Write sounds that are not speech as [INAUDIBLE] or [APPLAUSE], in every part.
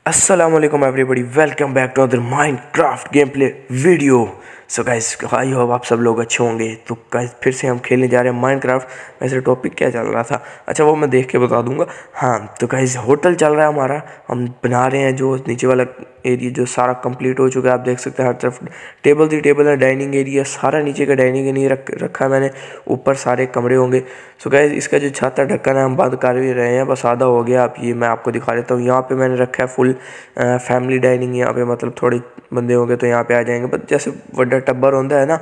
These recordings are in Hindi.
Assalamualaikum everybody welcome back to another Minecraft gameplay video so guys I hope आप सब लोग अच्छे होंगे तो गाइस फिर से हम खेलने जा रहे हैं माइनक्राफ्ट वैसे टॉपिक क्या चल रहा था अच्छा वो मैं देख के बता दूंगा हाँ तो गाइस होटल चल रहा है हमारा हम बना रहे हैं जो नीचे वाला एरिया जो सारा कंप्लीट हो चुका है आप देख सकते हैं हर तरफ टेबल थी टेबल है डाइनिंग एरिया सारा नीचे का डाइनिंग एरिया रख रखा है मैंने ऊपर सारे कमरे होंगे सो गाइस इसका जो छाता ढक्कन है हम बंद कर भी रहे हैं बस आधा हो गया आप ये मैं आपको दिखा देता हूँ यहाँ पर मैंने रखा है फुल फैमिली डाइनिंग यहाँ पर मतलब थोड़े बंदे होंगे तो यहाँ पर आ जाएंगे बट जैसे वड्डा टब्बर होंगे है ना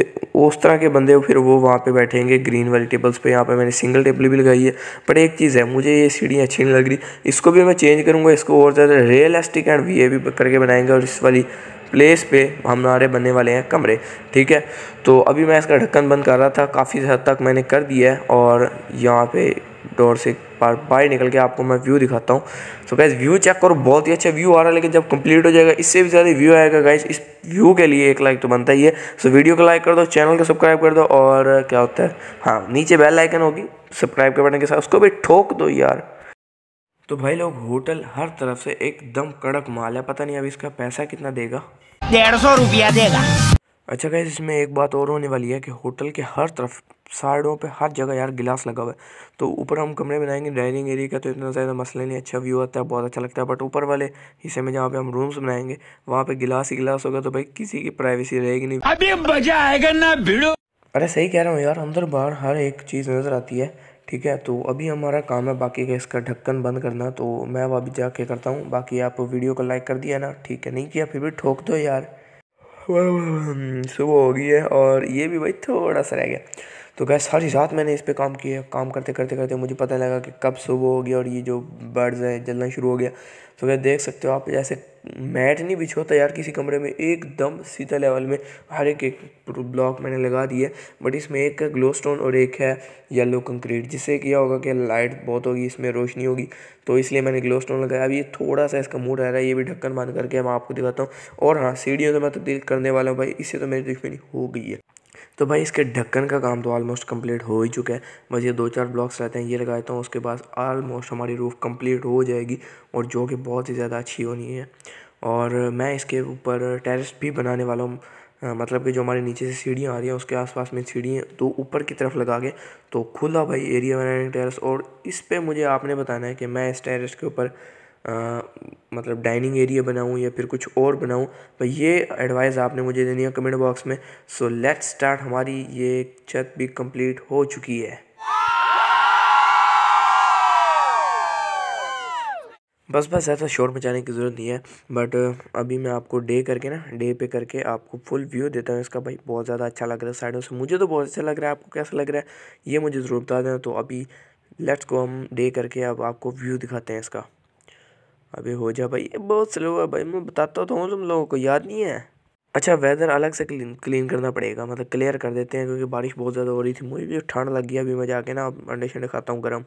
तो उस तरह के बंदे फिर वो वहाँ पे बैठेंगे ग्रीन वाली टेबल्स पे यहाँ पे मैंने सिंगल टेबल भी लगाई है बट एक चीज़ है मुझे ये सीढ़ी अच्छी नहीं लग रही इसको भी मैं चेंज करूँगा इसको और ज़्यादा रियलिस्टिक एंड वी ए भी करके बनाएंगे और इस वाली प्लेस पे हमारे बनने वाले हैं कमरे ठीक है तो अभी मैं इसका ढक्कन बंद कर रहा था काफ़ी हद तक मैंने कर दिया है और यहाँ पे डोर से बाहर बाहर निकल के आपको मैं व्यू दिखाता हूँ तो गैस व्यू चेक करो बहुत ही अच्छा व्यू आ रहा है लेकिन जब कंप्लीट हो जाएगा इससे भी ज़्यादा व्यू आएगा गैस इस व्यू के लिए एक लाइक तो बनता ही है सो वीडियो को लाइक कर दो चैनल को सब्सक्राइब कर दो और क्या होता है हाँ नीचे बेल आइकन होगी सब्सक्राइब के बटन के साथ उसको भी ठोक दो यार तो भाई लोग होटल हर तरफ से एकदम कड़क माल है पता नहीं अभी इसका पैसा कितना देगा डेढ़ सौ रुपया देगा अच्छा गाइस इसमें एक बात और होने वाली है कि होटल के हर तरफ साइडों पे हर जगह यार गिलास लगा हुआ है तो ऊपर हम कमरे बनाएंगे डाइनिंग एरिया का तो इतना ज़्यादा मसला नहीं अच्छा व्यू आता है बहुत अच्छा लगता है बट ऊपर वाले हिस्से में जहाँ पे हम रूम्स बनाएंगे वहाँ पे गिलास ही गिलास होगा तो भाई किसी की प्राइवेसी रहेगी नहीं अभी मजा आएगा ना भिड़ो अरे सही कह रहा हूँ यार अंदर बाहर हर एक चीज़ नज़र आती है ठीक है तो अभी हमारा काम है बाकी का इसका ढक्कन बंद करना तो मैं वह अभी जाके करता हूँ बाकी आप वीडियो को लाइक कर दिया ना ठीक है नहीं किया फिर भी ठोक दो यार सुबह हो गई है और ये भी भाई थोड़ा सा रह गया तो गैस सारी रात मैंने इस पे काम किया काम करते करते करते मुझे पता लगा कि कब सुबह हो गया और ये जो बर्ड्स हैं जलना शुरू हो गया तो गैस देख सकते हो आप जैसे मैट नहीं बिछोता यार किसी कमरे में एकदम सीधा लेवल में हर एक एक ब्लॉक मैंने लगा दिए बट इसमें एक है ग्लो स्टोन और एक है येलो कंक्रीट जिससे किया होगा कि लाइट बहुत होगी इसमें रोशनी होगी तो इसलिए मैंने ग्लो स्टोन लगाया अभी ये थोड़ा सा इसका मूड आ रहा है ये भी ढक्कन बंद करके मैं आपको दिखाता हूँ और हाँ सीढ़ियों से मैं तब्दील तो करने वाला हूँ भाई इससे तो मेरी दुश्मनी हो गई है तो भाई इसके ढक्कन का काम तो ऑलमोस्ट कंप्लीट हो ही चुका है बस ये दो चार ब्लॉक्स रहते हैं ये लगा देता हूँ उसके बाद ऑलमोस्ट हमारी रूफ़ कंप्लीट हो जाएगी और जो कि बहुत ही ज़्यादा अच्छी होनी है और मैं इसके ऊपर टेरेस भी बनाने वाला हूँ मतलब कि जो हमारे नीचे से सीढ़ियाँ आ रही हैं उसके आसपास में सीढ़ियाँ तो ऊपर की तरफ लगा के तो खुला भाई एरिया बनाने टेरेस और इस पर मुझे आपने बताना है कि मैं इस टेरेस के ऊपर मतलब डाइनिंग एरिया बनाऊँ या फिर कुछ और बनाऊँ तो ये एडवाइस आपने मुझे देनी है कमेंट बॉक्स में सो लेट्स स्टार्ट हमारी ये छत भी कंप्लीट हो चुकी है बस बस ऐसा शोर मचाने की ज़रूरत नहीं है बट अभी मैं आपको डे करके ना डे पे करके आपको फुल व्यू देता हूँ इसका भाई बहुत ज़्यादा अच्छा लग रहा है साइडों से मुझे तो बहुत अच्छा लग रहा है आपको कैसा लग रहा है ये मुझे ज़रूर बता दें तो अभी लेट्स को हम डे करके अब आपको व्यू दिखाते हैं इसका अभी हो जा भाई ये बहुत स्लो है भाई मैं बताता तो हूँ तुम लोगों को याद नहीं है अच्छा वेदर अलग से क्लीन क्लीन करना पड़ेगा मतलब क्लियर कर देते हैं क्योंकि बारिश बहुत ज़्यादा हो रही थी मुझे भी ठंड लग गया अभी मैं जाके ना अंडे शंडे खाता हूँ गर्म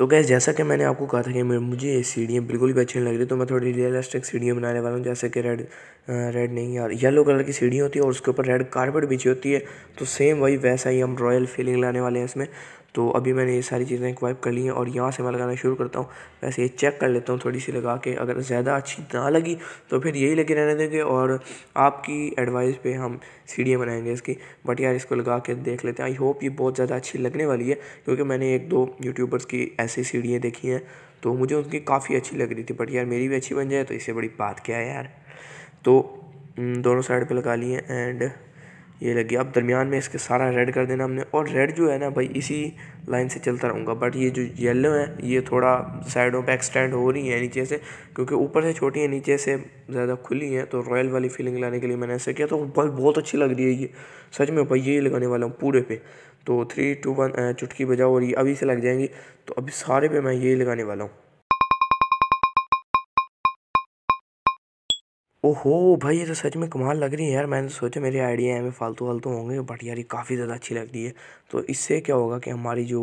तो गैस जैसा कि मैंने आपको कहा था कि मुझे ये सीढ़ियाँ बिल्कुल भी अच्छी नहीं लग रही तो मैं थोड़ी रियलिस्टिक सीढ़ियाँ बनाने वाला हूँ जैसे कि रेड रेड नहीं यार येलो कलर की सीढ़ी होती है और उसके ऊपर रेड कारपेट बिछी होती है तो सेम वही वैसा ही हम रॉयल फीलिंग लाने वाले हैं इसमें तो अभी मैंने ये सारी चीज़ें वाइप कर ली हैं और यहाँ से मैं लगाना शुरू करता हूँ वैसे ये चेक कर लेता हूँ थोड़ी सी लगा के अगर ज़्यादा अच्छी ना लगी तो फिर यही लगे रहने देंगे और आपकी एडवाइस पे हम सीढ़ियाँ बनाएंगे इसकी बट यार इसको लगा के देख लेते हैं आई होप ये बहुत ज़्यादा अच्छी लगने वाली है क्योंकि मैंने एक दो यूट्यूबर्स की ऐसी सीढ़ियाँ देखी हैं तो मुझे उनकी काफ़ी अच्छी लग रही थी बट यार मेरी भी अच्छी बन जाए तो इससे बड़ी बात क्या है यार तो दोनों साइड पर लगा लिए एंड ये लग गया अब दरमियान में इसके सारा रेड कर देना हमने और रेड जो है ना भाई इसी लाइन से चलता रहूँगा बट ये जो येलो है ये थोड़ा साइडों पे एक्सटेंड हो रही है नीचे से क्योंकि ऊपर से छोटी है नीचे से ज़्यादा खुली है तो रॉयल वाली फीलिंग लाने के लिए मैंने ऐसे किया तो भाई बहुत अच्छी लग रही है ये सच में भाई यही लगाने वाला हूँ पूरे पे तो थ्री टू वन चुटकी बजाओ और ये अभी से लग जाएंगी तो अभी सारे पे मैं यही लगाने वाला हूँ ओहो भाई ये तो सच में कमाल लग रही है यार मैंने तो सोचा मेरे आइडिया मैं फालतू फालतू होंगे बट यार ये काफ़ी ज़्यादा अच्छी लग रही है तो इससे क्या होगा कि हमारी जो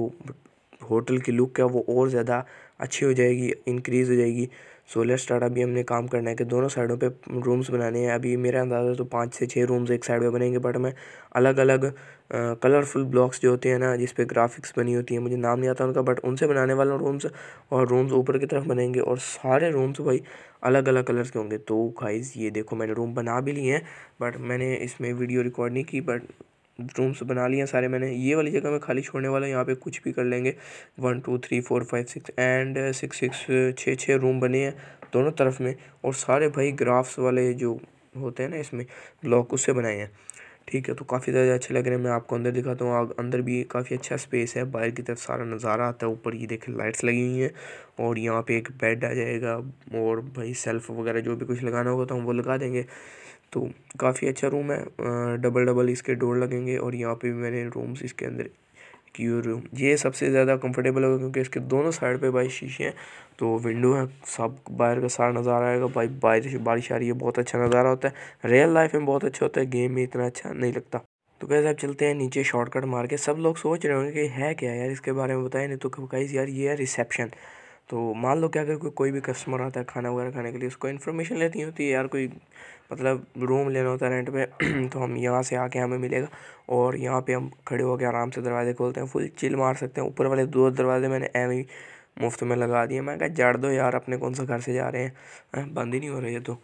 होटल की लुक है वो और ज़्यादा अच्छी हो जाएगी इंक्रीज़ हो जाएगी सोलर स्टार्ट अभी हमने काम करना है कि दोनों साइडों पे रूम्स बनाने हैं अभी मेरा अंदाज़ा तो पाँच से छः रूम्स एक साइड पे बनेंगे बट मैं अलग अलग कलरफुल ब्लॉक्स जो होते हैं ना जिस ग्राफिक्स बनी होती है मुझे नाम नहीं आता उनका बट उनसे बनाने वाला रूम्स और रूम्स ऊपर की तरफ बनेंगे और सारे रूम्स भाई अलग अलग कलर्स के होंगे तो गाइज़ ये देखो मैंने रूम बना भी लिए हैं बट मैंने इसमें वीडियो रिकॉर्ड नहीं की बट रूम्स बना लिए सारे मैंने ये वाली जगह मैं खाली छोड़ने वाला यहाँ पे कुछ भी कर लेंगे one two three four five six and six six छः छः रूम बने हैं दोनों तरफ में और सारे भाई ग्राफ्स वाले जो होते हैं ना इसमें ब्लॉक उससे बनाए हैं ठीक है तो काफ़ी ज़्यादा अच्छे लग रहे हैं मैं आपको अंदर दिखाता हूँ अंदर भी काफ़ी अच्छा स्पेस है बाहर की तरफ सारा नज़ारा आता है ऊपर ये देखें लाइट्स लगी हुई हैं और यहाँ पे एक बेड आ जाएगा और भाई सेल्फ वगैरह जो भी कुछ लगाना होगा तो हम वो लगा देंगे तो काफ़ी अच्छा रूम है डबल डबल इसके डोर लगेंगे और यहाँ पे भी मैंने रूम्स इसके अंदर की रूम ये सबसे ज़्यादा कंफर्टेबल होगा क्योंकि इसके दोनों साइड पे भाई शीशे हैं तो विंडो है सब बाहर का सारा नज़ारा आएगा भाई बारिश बारिश आ रही है बहुत अच्छा नज़ारा होता है रियल लाइफ में बहुत अच्छा होता है गेम में इतना अच्छा नहीं लगता तो कैसे आप चलते हैं नीचे शॉर्टकट मार के सब लोग सोच रहे होंगे कि है क्या यार इसके बारे में बताएं नहीं तो कहीं यार ये है रिसेप्शन तो मान लो कि अगर कोई कोई भी कस्टमर आता है खाना वगैरह खाने के लिए उसको इन्फॉर्मेशन लेती होती है यार कोई मतलब रूम लेना होता है रेंट पे [CLEARS THROAT] तो हम यहाँ से आके हमें मिलेगा और यहाँ पे हम खड़े होकर आराम से दरवाजे खोलते हैं फुल चिल मार सकते हैं ऊपर वाले दो दरवाजे मैंने एम ही मुफ्त में लगा दिए मैं कहा जड़ दो यार अपने कौन से घर से जा रहे हैं बंद ही नहीं हो रही है तो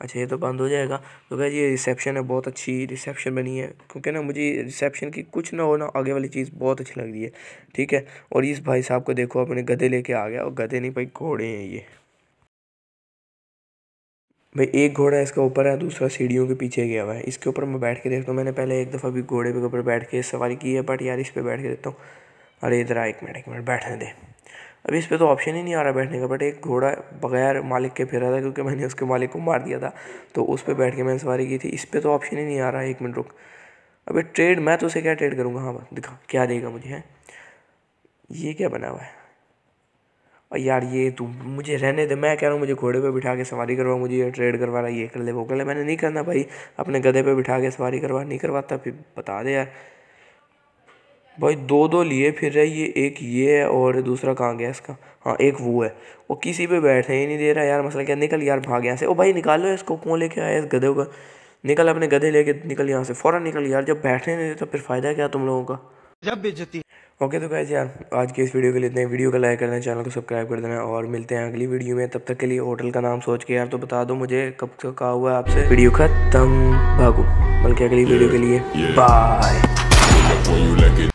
अच्छा ये तो बंद हो जाएगा तो क्या ये रिसेप्शन है बहुत अच्छी रिसेप्शन बनी है क्योंकि ना मुझे रिसेप्शन की कुछ ना हो ना आगे वाली चीज़ बहुत अच्छी लग रही है ठीक है और इस भाई साहब को देखो अपने गधे लेके आ गया और गधे नहीं भाई घोड़े हैं ये भाई एक घोड़ा इसका ऊपर है दूसरा सीढ़ियों के पीछे गया हुआ है इसके ऊपर मैं बैठ के देखता हूँ मैंने पहले एक दफ़ा भी घोड़े के ऊपर बैठ के सवारी की है बट यार इस पर बैठ के देखता हूँ अरे इधर एक मिनट एक मिनट बैठने दे अभी इस पर तो ऑप्शन ही नहीं आ रहा बैठने का बट एक घोड़ा बगैर मालिक के फिर रहा था क्योंकि मैंने उसके मालिक को मार दिया था तो उस पर बैठ के मैंने सवारी की थी इस पर तो ऑप्शन ही नहीं आ रहा एक मिनट रुक अभी ट्रेड मैं तो उसे क्या ट्रेड करूँगा हाँ दिखा क्या देगा मुझे है ये क्या बना हुआ है और यार ये तू मुझे रहने दे मैं कह रहा हूँ मुझे घोड़े पे बिठा के सवारी करवा मुझे ये ट्रेड करवा रहा है ये कर ले वो कर ले मैंने नहीं करना भाई अपने गधे पे बिठा के सवारी करवा नहीं करवाता फिर बता दे यार भाई दो दो लिए फिर रहे ये एक ये है और दूसरा कहाँ गया इसका हाँ एक वो है वो किसी पे बैठे ही नहीं दे रहा यार मसला क्या निकल यार भाग यहाँ से ओ भाई निकालो इसको कौन लेके आया इस गधे का निकल अपने गधे लेके निकल यहाँ से फ़ौरन निकल यार जब बैठे नहीं तो फिर फ़ायदा क्या तुम लोगों का जब बेचती ओके तो गाइज यार आज के इस वीडियो के लिए इतने वीडियो को लाइक कर देना चैनल को सब्सक्राइब कर देना और मिलते हैं अगली वीडियो में तब तक के लिए होटल का नाम सोच के यार तो बता दो मुझे कब तक कहा हुआ है आपसे वीडियो खत्म भागो बल्कि अगली वीडियो के लिए बाय